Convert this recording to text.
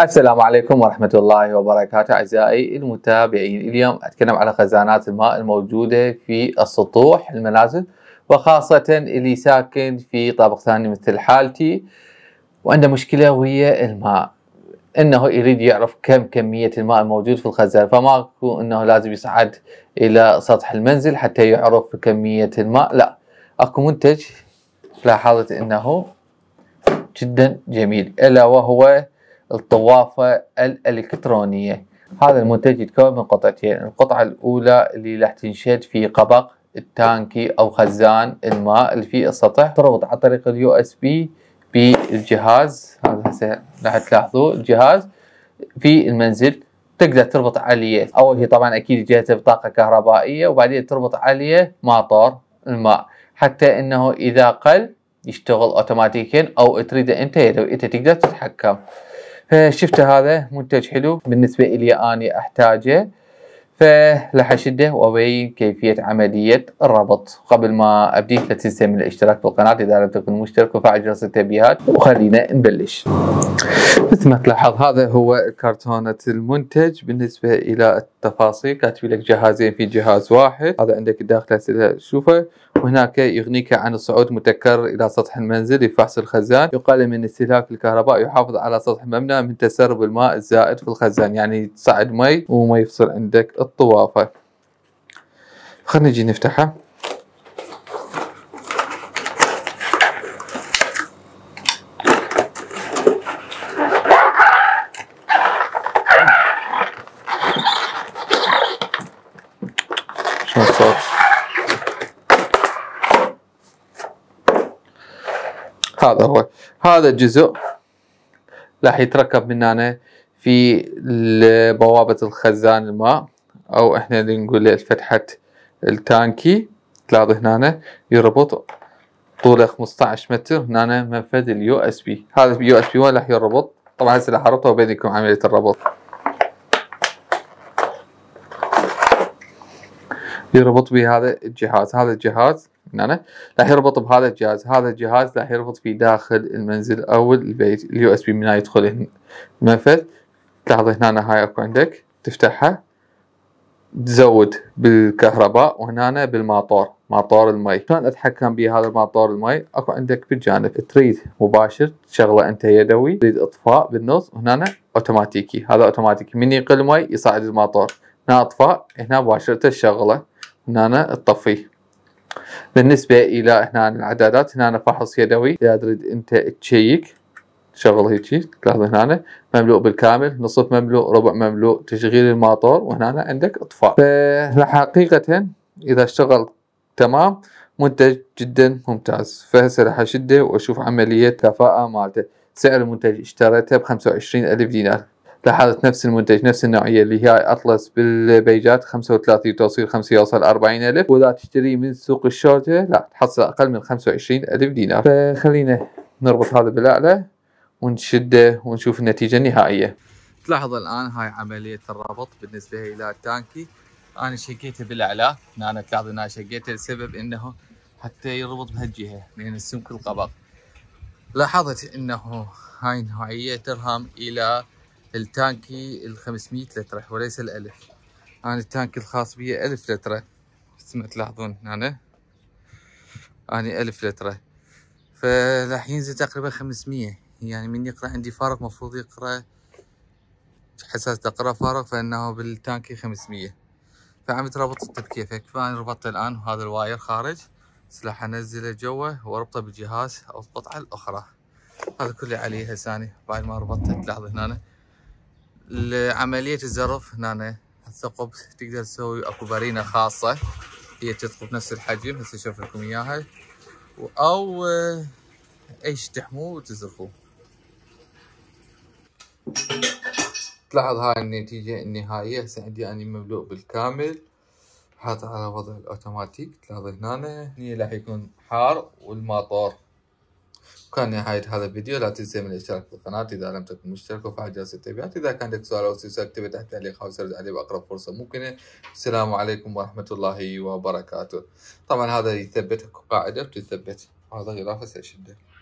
السلام عليكم ورحمة الله وبركاته أعزائي المتابعين اليوم أتكلم على خزانات الماء الموجودة في السطوح المنازل وخاصة اللي ساكن في طابق ثاني مثل حالتي وعنده مشكلة وهي الماء انه يريد يعرف كم كمية الماء الموجود في الخزان فماكو انه لازم يصعد الى سطح المنزل حتى يعرف كمية الماء لا اكو منتج لاحظت انه جدا جميل الا وهو الطوافة الإلكترونية هذا المنتج يتكون من قطعتين القطعة الأولى اللي راح تنشد في قبق التانكي أو خزان الماء اللي في السطح تربط عن طريق اليو اس بي بالجهاز هذا هسه راح تلاحظوا الجهاز في المنزل تقدر تربط عليه اول شيء طبعا اكيد جهاز بطاقه كهربائيه وبعدين تربط عليه ماطور الماء حتى انه اذا قل يشتغل اوتوماتيكيا او تريده انت يدوي انت تقدر تتحكم فشفته هذا منتج حلو بالنسبة إلي أنا أحتاجه فراح اشده وابين كيفيه عمليه الربط قبل ما ابدي لا تنسى من الاشتراك بالقناه اذا لم تكن مشترك وفعل جرس التنبيهات وخلينا نبلش مثل ما تلاحظ هذا هو كرتونة المنتج بالنسبة إلى التفاصيل كاتب لك جهازين في جهاز واحد هذا عندك داخله تشوفه وهناك يغنيك عن الصعود متكرر إلى سطح المنزل لفحص الخزان يقال من استهلاك الكهرباء يحافظ على سطح المبنى من تسرب الماء الزائد في الخزان يعني تصعد مي وما يفصل عندك الطوافة خلينا نجي نفتحه هذا هو هذا الجزء راح يتركب من هنا في بوابة الخزان الماء او احنا اللي نقول فتحة التانكي تلاحظ هنا يربط طوله 15 متر هنا منفذ اليو اس بي هذا اليو اس بي وين راح يربط طبعا هسه راح اربطه بينكم عملية الربط يربط هذا الجهاز هذا الجهاز من نعم. هنا راح يربط بهذا الجهاز هذا الجهاز راح يربط في داخل المنزل او البيت اليو اس بي من يدخل المنفذ تلاحظ هنا هاي اكو عندك تفتحها تزود بالكهرباء وهنا بالماطور ماطور المي شلون اتحكم بهذا الماطور المي اكو عندك بالجانب تريد مباشر تشغله انت يدوي تريد اطفاء بالنص وهنا اوتوماتيكي هذا اوتوماتيكي من يقل المي يصعد الماطور هنا اطفاء هنا مباشرة تشغله هنا تطفيه بالنسبة إلى هنا الإعدادات هنا فحص يدوي إذا تريد أنت تشيك شغل هيك تلاحظ هنا مملوء بالكامل نصف مملوء ربع مملوء تشغيل الماطور وهنا عندك اطفاء فحقيقة اذا اشتغل تمام منتج جدا ممتاز فهسه راح اشده واشوف عملية كفاءة مالته سعر المنتج اشتريته ب 25 الف دينار لاحظت نفس المنتج نفس النوعية اللي هي أطلس بالبيجات 35 توصيل 5 يوصل 40000 ألف وإذا تشتري من سوق الشورتة لا تحصل أقل من 25000 ألف دينار فخلينا نربط هذا بالأعلى ونشده ونشوف النتيجة النهائية تلاحظ الآن هاي عملية الربط بالنسبة إلى التانكي أنا شقيته بالأعلى أنا تلاحظ أنا شقيته لسبب أنه حتى يربط بهالجهة لأن السمك القبض لاحظت أنه هاي النوعية ترهم إلى التانكي ال 500 لتر وليس ال 1000 انا التانكي الخاص بي 1000 لتر مثل ما تلاحظون هنا أنا. اني 1000 لتر فراح ينزل تقريبا 500 يعني من يقرا عندي فارق مفروض يقرا حساس تقرا فارق فانه بالتانكي 500 فعم تربط التبكيه فانا ربطته الان وهذا الواير خارج سلاح انزله جوا واربطه بالجهاز او القطعه الاخرى هذا كله عليه هساني بعد ما ربطته تلاحظ هنا لعملية الزرف هنا الثقب تقدر تسوي اكو برينة خاصة هي تثقب نفس الحجم هسه اشوف لكم اياها او آه، ايش تحموه وتزرفوه تلاحظ هاي النتيجة النهائية هسه عندي اني مملوء بالكامل حاطه على وضع الاوتوماتيك تلاحظ هنا هني راح يكون حار والماطور كان نهاية هذا الفيديو لا تنسى من الاشتراك في القناة إذا لم تكن مشترك وفعل جرس التنبيهات إذا كان لديك سؤال أو استفسار اكتبه تحت تعليق أو سرد عليه بأقرب فرصة ممكنة السلام عليكم ورحمة الله وبركاته طبعا هذا يثبت قاعدة وتثبت هذا غلافة سيشده